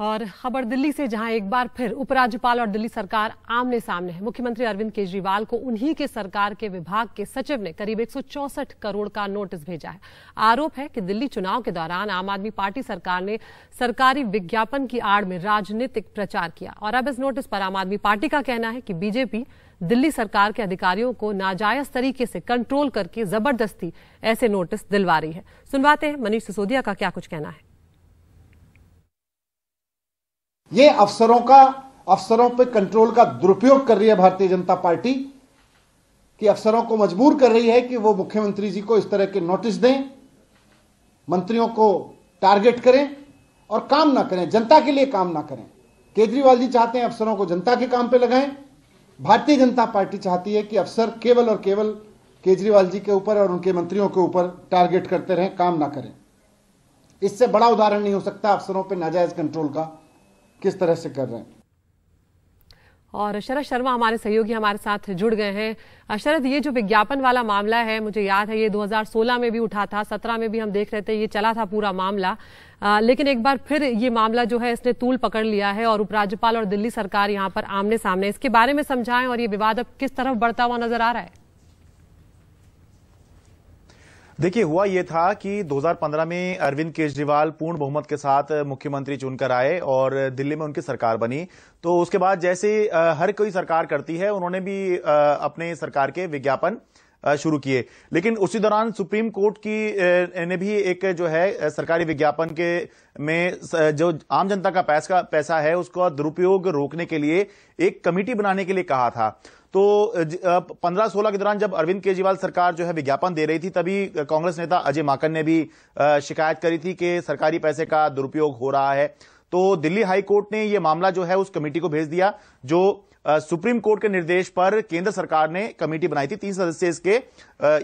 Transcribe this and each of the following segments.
और खबर दिल्ली से जहां एक बार फिर उपराज्यपाल और दिल्ली सरकार आमने सामने है मुख्यमंत्री अरविंद केजरीवाल को उन्हीं के सरकार के विभाग के सचिव ने करीब एक करोड़ का नोटिस भेजा है आरोप है कि दिल्ली चुनाव के दौरान आम आदमी पार्टी सरकार ने सरकारी विज्ञापन की आड़ में राजनीतिक प्रचार किया और अब इस नोटिस पर आम आदमी पार्टी का कहना है कि बीजेपी दिल्ली सरकार के अधिकारियों को नाजायज तरीके से कंट्रोल करके जबरदस्ती ऐसे नोटिस दिलवा रही है सुनवाते हैं मनीष सिसोदिया का क्या कुछ कहना है ये अफसरों का अफसरों पर कंट्रोल का दुरुपयोग कर रही है भारतीय जनता पार्टी कि अफसरों को मजबूर कर रही है कि वो मुख्यमंत्री जी को इस तरह के नोटिस दें मंत्रियों को टारगेट करें और काम ना करें जनता के लिए काम ना करें केजरीवाल जी चाहते हैं अफसरों को जनता के काम पे लगाएं भारतीय जनता पार्टी चाहती है कि अफसर केवल और केवल केजरीवाल जी के ऊपर और उनके मंत्रियों के ऊपर टारगेट करते रहें काम ना करें इससे बड़ा उदाहरण नहीं हो सकता अफसरों पर नाजायज कंट्रोल का किस तरह से कर रहे हैं और शरद शर्मा हमारे सहयोगी हमारे साथ जुड़ गए हैं शरद ये जो विज्ञापन वाला मामला है मुझे याद है ये 2016 में भी उठा था 17 में भी हम देख रहे थे ये चला था पूरा मामला आ, लेकिन एक बार फिर ये मामला जो है इसने तूल पकड़ लिया है और उपराज्यपाल और दिल्ली सरकार यहाँ पर आमने सामने इसके बारे में समझाएं और ये विवाद अब किस तरफ बढ़ता हुआ नजर आ रहा है देखिए हुआ यह था कि 2015 में अरविंद केजरीवाल पूर्ण बहुमत के साथ मुख्यमंत्री चुनकर आए और दिल्ली में उनकी सरकार बनी तो उसके बाद जैसे हर कोई सरकार करती है उन्होंने भी अपने सरकार के विज्ञापन शुरू किए लेकिन उसी दौरान सुप्रीम कोर्ट की ने भी एक जो है सरकारी विज्ञापन के में जो आम जनता का पैसा पैसा है उसका दुरुपयोग रोकने के लिए एक कमेटी बनाने के लिए कहा था तो पंद्रह सोलह के दौरान जब अरविंद केजरीवाल सरकार जो है विज्ञापन दे रही थी तभी कांग्रेस नेता अजय माकन ने भी शिकायत करी थी कि सरकारी पैसे का दुरुपयोग हो रहा है तो दिल्ली हाई कोर्ट ने यह मामला जो है उस कमेटी को भेज दिया जो सुप्रीम कोर्ट के निर्देश पर केंद्र सरकार ने कमेटी बनाई थी तीन सदस्य इसके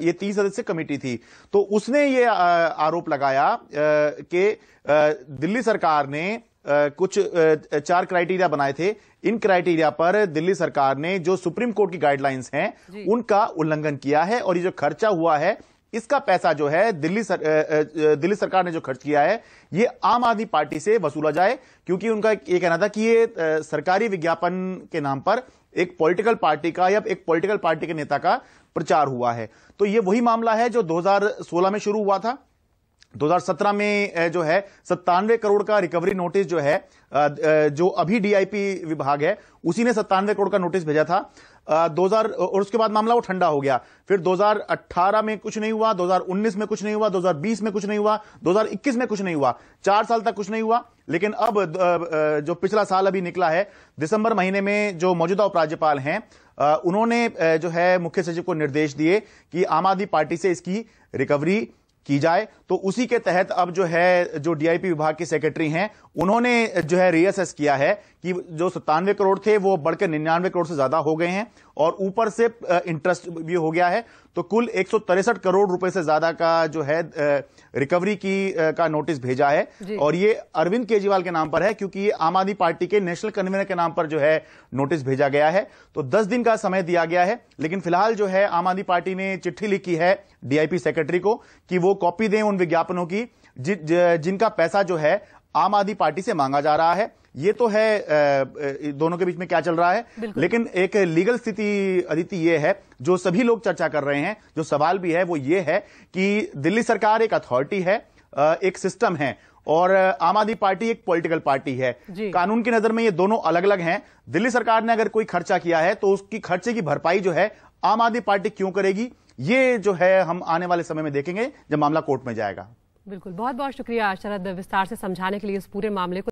ये तीन सदस्य कमेटी थी तो उसने ये आरोप लगाया कि दिल्ली सरकार ने कुछ चार क्राइटेरिया बनाए थे इन क्राइटेरिया पर दिल्ली सरकार ने जो सुप्रीम कोर्ट की गाइडलाइंस हैं उनका उल्लंघन किया है और ये जो खर्चा हुआ है इसका पैसा जो है दिल्ली सर, दिल्ली सरकार ने जो खर्च किया है ये आम आदमी पार्टी से वसूला जाए क्योंकि उनका ये कहना था कि ये सरकारी विज्ञापन के नाम पर एक पॉलिटिकल पार्टी का या एक पॉलिटिकल पार्टी के नेता का प्रचार हुआ है तो ये वही मामला है जो 2016 में शुरू हुआ था 2017 में जो है सत्तानवे करोड़ का रिकवरी नोटिस जो है जो अभी डीआईपी विभाग है उसी ने सत्तानवे करोड़ का नोटिस भेजा था 2000 और उसके बाद मामला वो ठंडा हो गया फिर 2018 में कुछ नहीं हुआ 2019 में कुछ नहीं हुआ 2020 में कुछ नहीं हुआ 2021 में कुछ नहीं हुआ चार साल तक कुछ नहीं हुआ लेकिन अब जो पिछला साल अभी निकला है दिसंबर महीने में जो मौजूदा उपराज्यपाल हैं उन्होंने जो है मुख्य सचिव को निर्देश दिए कि आम आदमी पार्टी से इसकी रिकवरी की जाए तो उसी के तहत अब जो है जो डीआईपी विभाग के सेक्रेटरी हैं उन्होंने जो है रीअसेस किया है कि जो सत्तानवे करोड़ थे वो बढ़कर निन्यानवे करोड़ से ज्यादा हो गए हैं और ऊपर से इंटरेस्ट भी हो गया है तो कुल एक करोड़ रुपए से ज्यादा का जो है रिकवरी की का नोटिस भेजा है और ये अरविंद केजरीवाल के नाम पर है क्योंकि ये आम आदमी पार्टी के नेशनल कन्वीनर के नाम पर जो है नोटिस भेजा गया है तो दस दिन का समय दिया गया है लेकिन फिलहाल जो है आम आदमी पार्टी ने चिट्ठी लिखी है डीआईपी सेक्रेटरी को कि वो कॉपी दें उन विज्ञापनों की जि, ज, जिनका पैसा जो है आम आदमी पार्टी से मांगा जा रहा है ये तो है दोनों के बीच में क्या चल रहा है लेकिन एक लीगल स्थिति अदिति ये है जो सभी लोग चर्चा कर रहे हैं जो सवाल भी है वो ये है कि दिल्ली सरकार एक अथॉरिटी है एक सिस्टम है और आम आदमी पार्टी एक पॉलिटिकल पार्टी है कानून की नजर में ये दोनों अलग अलग हैं दिल्ली सरकार ने अगर कोई खर्चा किया है तो उसकी खर्चे की भरपाई जो है आम आदमी पार्टी क्यों करेगी ये जो है हम आने वाले समय में देखेंगे जब मामला कोर्ट में जाएगा बिल्कुल बहुत बहुत शुक्रिया शरद विस्तार से समझाने के लिए इस पूरे मामले को